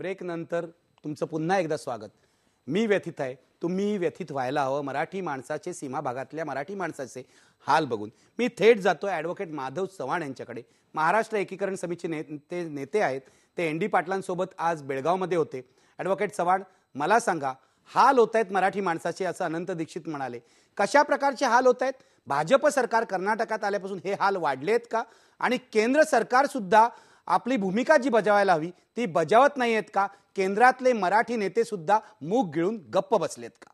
break नंतर तुमचं पुन्हा एकदा स्वागत मी व्यथित आहे तुम्ही व्यथित व्हायला हवं मराठी माणसाचे सीमा भागातल्या मराठी माणसाचे हाल बघून मी थेट जातो ॲडव्होकेट माधव चव्हाण यांच्याकडे महाराष्ट्र एकीकरण समितीचे नेते नेते आहेत ते एन डी पाटलांसोबत आज बेळगावमध्ये होते ॲडव्होकेट चव्हाण मला सांगा हाल होत आहेत मराठी माणसाचे असं अनंत दीक्षित म्हणाले कशा प्रकारचे हाल होत आहेत भाजप सरकार कर्नाटकात आल्यापासून हे हाल वाढले आहेत का आणि केंद्र सरकारसुद्धा आपली भूमिका जी बजावायला हवी ती बजावत नाही आहेत का केंद्रातले मराठी नेते सुद्धा मूग गिळून गप्प बसलेत का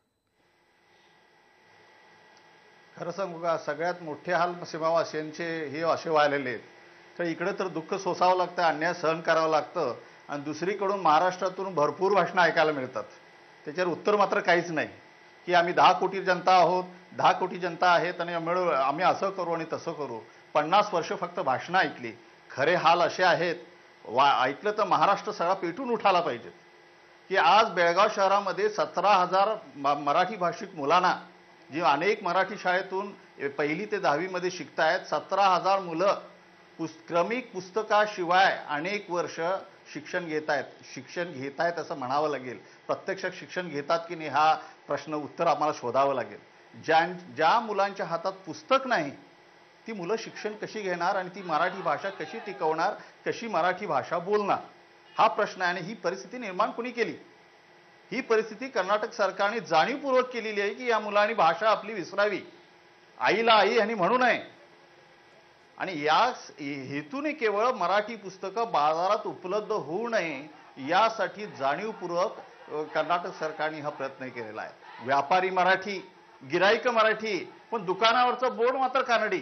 खरं सांगू का सगळ्यात मोठे हाल सीमावासियांचे हे असे व्हायलेले आहेत तर इकडे तर दुःख सोसावं लागतं अन्याय सहन करावं लागतं आणि दुसरीकडून महाराष्ट्रातून भरपूर भाषणं ऐकायला मिळतात त्याच्यावर उत्तर मात्र काहीच नाही की आम्ही दहा कोटी जनता आहोत दहा कोटी जनता आहेत आणि आम्ही असं करू आणि तसं करू पन्नास वर्ष फक्त भाषणं ऐकली खरे हाल असे आहेत वा ऐकलं तर महाराष्ट्र सगळा पेटून उठाला पाहिजे की आज बेळगाव शहरामध्ये सतरा हजार मराठी भाषिक मुलांना जी अनेक मराठी शाळेतून पहिली ते दहावीमध्ये शिकतायत सतरा हजार मुलं पुस् क्रमिक पुस्तकाशिवाय अनेक वर्ष शिक्षण घेत आहेत शिक्षण घेत आहेत असं म्हणावं लागेल प्रत्यक्ष शिक्षण घेतात की नाही हा प्रश्न उत्तर आम्हाला शोधावं लागेल ज्या ज्या मुलांच्या हातात पुस्तक नाही ती मुलं शिक्षण कशी घेणार आणि ती मराठी भाषा कशी टिकवणार कशी मराठी भाषा बोलणार हा प्रश्न आहे आणि ही परिस्थिती निर्माण कुणी केली ही परिस्थिती कर्नाटक सरकारने जाणीवपूर्वक केलेली आहे की या मुलांनी भाषा आपली विसरावी आईला आई आणि म्हणू नये आणि या हेतूने केवळ मराठी पुस्तकं बाजारात उपलब्ध होऊ नये यासाठी जाणीवपूर्वक कर्नाटक सरकारने हा प्रयत्न केलेला आहे व्यापारी मराठी गिराईक मराठी पण दुकानावरचं बोर्ड मात्र कानडी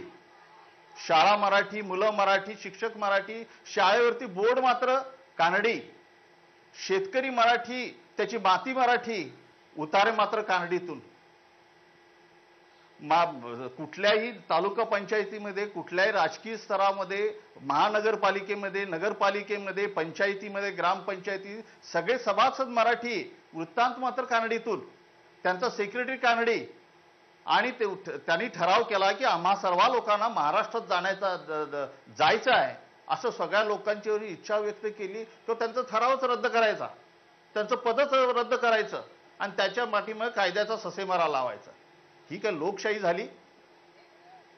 शाळा मराठी मुलं मराठी शिक्षक मराठी शाळेवरती बोर्ड मात्र कानडी शेतकरी मराठी त्याची माती मराठी उतारे मात्र कानडीतून मा कुठल्याही तालुका पंचायतीमध्ये कुठल्याही राजकीय स्तरामध्ये महानगरपालिकेमध्ये नगरपालिकेमध्ये पंचायतीमध्ये ग्रामपंचायती सगळे सभासद मराठी वृत्तांत मात्र कानडीतून त्यांचा सेक्रेटरी कानडी आणि ते त्यांनी ठराव केला की आम्हा सर्व लोकांना महाराष्ट्रात जाण्याचा जायचं आहे असं सगळ्या लोकांची इच्छा व्यक्त केली तो त्यांचा ठरावच रद्द करायचा त्यांचं पदच रद्द करायचं आणि त्याच्या माठीमुळे कायद्याचा ससेमारा लावायचा ही काय लोकशाही झाली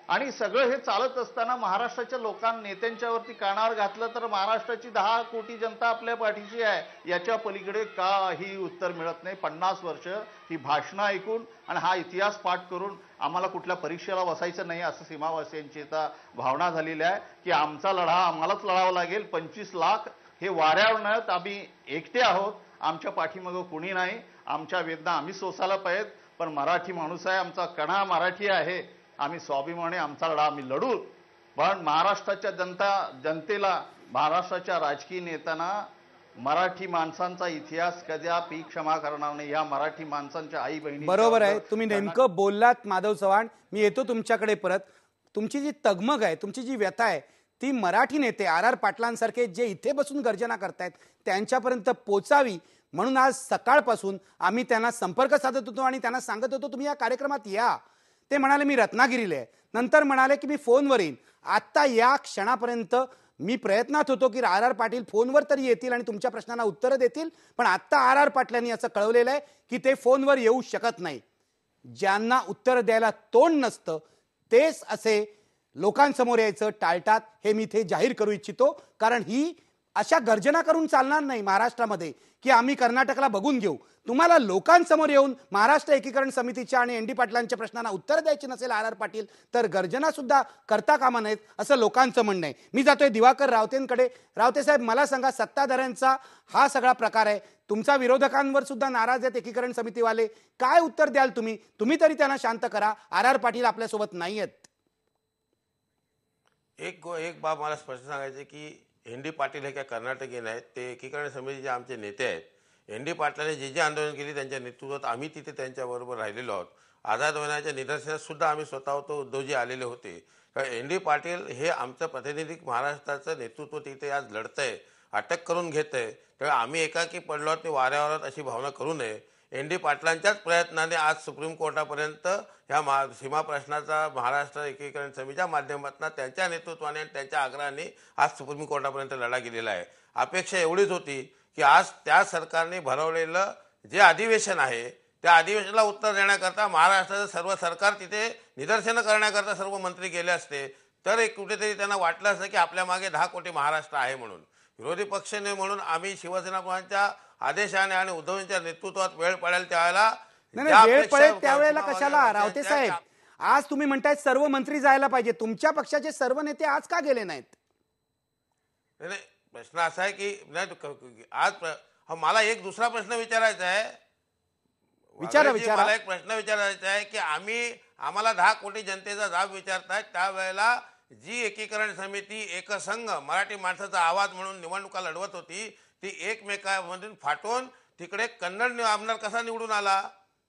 आणि सगळं हे चालत असताना महाराष्ट्राच्या लोकां नेत्यांच्यावरती कानावर घातलं तर महाराष्ट्राची दहा कोटी जनता आपल्या पाठीशी आहे याच्या पलीकडे काही उत्तर मिळत नाही पन्नास वर्ष ही भाषणं ऐकून आणि हा इतिहास पाठ करून आम्हाला कुठल्या परीक्षेला बसायचं नाही असं सीमावासियांची आता भावना झालेली आहे की आमचा लढा आम्हालाच लढावा लागेल पंचवीस लाख हे वाऱ्यावर नळत आम्ही एकटे आहोत आमच्या पाठीमागं कुणी नाही आमच्या वेदना आम्ही सोसायला पाहिजेत पण मराठी माणूस आहे आमचा कणा मराठी आहे आम्ही स्वाभिमानी आमचा लढा आम्ही लढू पण महाराष्ट्राच्या जनता जनतेला महाराष्ट्राच्या राजकीय नेत्यांना मराठी माणसांचा इतिहास कधी क्षमा करणार नाही या मराठी माणसांच्या आई बहिणी बरोबर आहे तुम्ही नेमकं बोललात माधव चव्हाण मी येतो तुमच्याकडे परत तुमची जी तगमग आहे तुमची जी व्यथा आहे ती मराठी नेते आर आर पाटलांसारखे जे इथे बसून गर्जना करतायत त्यांच्यापर्यंत पोचावी म्हणून आज सकाळपासून आम्ही त्यांना संपर्क साधत होतो आणि त्यांना सांगत होतो तुम्ही या कार्यक्रमात या ते म्हणाले मी रत्नागिरीला आहे नंतर म्हणाले की मी फोनवर येईन आत्ता या क्षणापर्यंत मी प्रयत्नात होतो की आर आर पाटील फोनवर तरी येतील आणि तुमच्या प्रश्नांना उत्तरं देतील पण आत्ता आर आर पाटलांनी असं कळवलेलं आहे की ते फोनवर येऊ शकत नाही ज्यांना उत्तर द्यायला तोंड नसतं तेच असे लोकांसमोर यायचं टाळतात हे मी इथे जाहीर करू इच्छितो कारण ही अशा गर्जना करून चालणार नाही महाराष्ट्रामध्ये की आम्ही कर्नाटकला बघून घेऊ तुम्हाला लोकांसमोर येऊन महाराष्ट्र एकीकरण समितीच्या आणि एन डी पाटलांच्या प्रश्नांना उत्तर द्यायची नसेल आर आर पाटील तर गर्जना सुद्धा करता कामा नाहीत असं लोकांचं म्हणणं आहे मी जातोय दिवाकर रावतेंकडे रावते साहेब मला सांगा सत्ताधाऱ्यांचा हा सगळा प्रकार आहे तुमचा विरोधकांवर सुद्धा नाराज आहेत एकीकरण समितीवाले काय उत्तर द्याल तुम्ही तुम्ही तरी त्यांना शांत करा आर आर पाटील आपल्यासोबत नाही आहेत एक एक बाब मला स्पष्ट सांगायचं की एन डी पाटील हे काय कर्नाटकीयन आहेत ते एकीकरण समितीचे आमचे नेते आहेत एन डी पाटलाने जे जे आंदोलन केली त्यांच्या नेतृत्वात आम्ही तिथे त्यांच्याबरोबर राहिलेलो आहोत आझाद होण्याच्या निदर्शनात सुद्धा आम्ही स्वतः तो उद्योजी आलेले होते कारण एन डी पाटील हे आमचं प्रतिनिधिक महाराष्ट्राचं नेतृत्व तिथे आज लढतं आहे अटक करून घेत आहे त्यामुळे आम्ही एकाकी पडलो ते वाऱ्यावरात अशी भावना करू नये एन डी पाटलांच्याच प्रयत्नाने आज सुप्रीम कोर्टापर्यंत ह्या मा सीमा प्रश्नाचा महाराष्ट्र एकीकरण समितीच्या माध्यमातून त्यांच्या नेतृत्वाने आणि त्यांच्या आग्रहाने आज सुप्रीम कोर्टापर्यंत लढा गेलेला आहे अपेक्षा एवढीच होती की आज त्या सरकारने भरवलेलं जे अधिवेशन आहे त्या अधिवेशनाला उत्तर देण्याकरता महाराष्ट्राचं सर्व सरकार तिथे निदर्शनं करण्याकरता सर्व मंत्री गेले असते तर एक कुठेतरी त्यांना वाटलं असतं की आपल्या मागे दहा कोटी महाराष्ट्र आहे म्हणून विरोधी पक्षने म्हणून आम्ही शिवसेना आदेशाने आणि उद्धवजींच्या नेतृत्वात वेळ पडेल त्यावेळेला वेळ पडेल त्यावेळेला कशाला रावते साहेब आज तुम्ही म्हणताय सर्व मंत्री जायला पाहिजे तुमच्या पक्षाचे सर्व नेते आज का गेले नाहीत प्रश्न असा आहे की नाही आज हो, मला एक दुसरा प्रश्न विचारायचा आहे विचारा विचारा मला एक प्रश्न विचारायचा आहे की आम्ही आम्हाला दहा कोटी जनतेचा जाब विचारतायत त्यावेळेला जी एकीकरण समिती एकसंघ मराठी माणसाचा आवाज म्हणून निवडणुका लढवत होती ती एकमेकांमधून फाटून तिकडे कन्नड आमदार कसा निवडून आला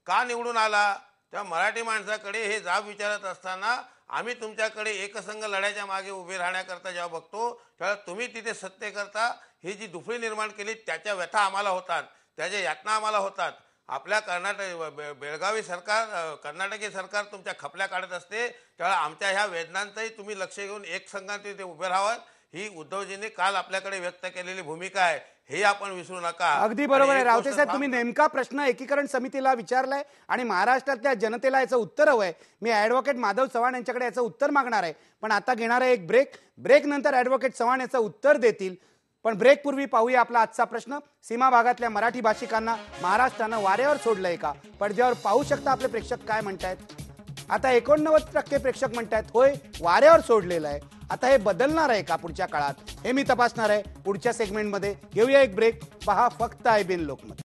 का निवडून आला त्या मराठी माणसाकडे हे जाब विचारत असताना आम्ही तुमच्याकडे एकसंघ लढ्याच्या मागे उभे राहण्याकरता जेव्हा बघतो तेव्हा तुम्ही तिथे सत्य करता ही जी दुफळी निर्माण केली त्याच्या व्यथा आम्हाला होतात त्याच्या यातना आम्हाला होतात आपल्या कर्नाटक बेळगावी सरकार कर्नाटकी सरकार तुमच्या खपल्या काढत असते तेव्हा आमच्या ह्या वेदनांचंही तुम्ही लक्ष घेऊन एक तिथे उभे राहावं ही उद्धवजींनी काल आपल्याकडे व्यक्त केलेली भूमिका आहे हे आपण विसरू नका अगदी बरोबर आहे रावते साहेब तुम्ही नेमका प्रश्न एकीकरण समितीला विचारलाय आणि महाराष्ट्रातल्या जनतेला याचं उत्तर आहे मी ऍडव्होकेट माधव चव्हाण यांच्याकडे याचं उत्तर मागणार आहे पण आता घेणार आहे एक ब्रेक ब्रेक नंतर ऍडव्होकेट चव्हाण याचं उत्तर देतील पण ब्रेक पूर्वी पाहूया आपला आजचा प्रश्न सीमा भागातल्या मराठी भाषिकांना महाराष्ट्रानं वाऱ्यावर सोडलंय का पडद्यावर पाहू शकता आपले प्रेक्षक काय म्हणतायत आता एकोणनव्वद टक्के प्रेक्षक म्हणतायत होय वाऱ्यावर सोडलेला आहे आता हे बदलणार आहे का पुढच्या काळात हे मी तपासणार आहे पुढच्या सेगमेंटमध्ये घेऊया एक ब्रेक पहा फक्त आय बिन लोकमत